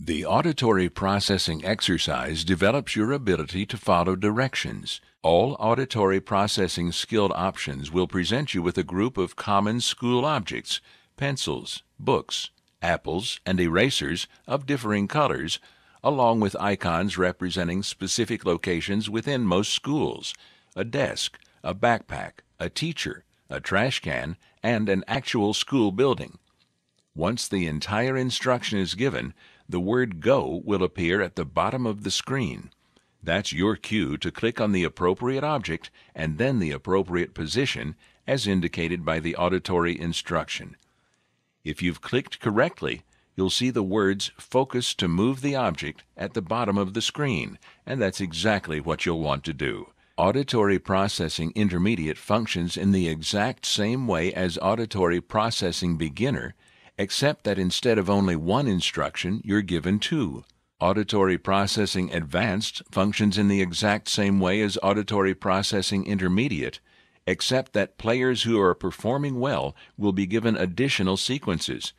The auditory processing exercise develops your ability to follow directions. All auditory processing skilled options will present you with a group of common school objects pencils, books, apples, and erasers of differing colors, along with icons representing specific locations within most schools a desk, a backpack, a teacher, a trash can, and an actual school building. Once the entire instruction is given, the word Go will appear at the bottom of the screen. That's your cue to click on the appropriate object and then the appropriate position as indicated by the auditory instruction. If you've clicked correctly, you'll see the words Focus to Move the Object at the bottom of the screen, and that's exactly what you'll want to do. Auditory Processing Intermediate functions in the exact same way as Auditory Processing Beginner except that instead of only one instruction, you're given two. Auditory Processing Advanced functions in the exact same way as Auditory Processing Intermediate, except that players who are performing well will be given additional sequences.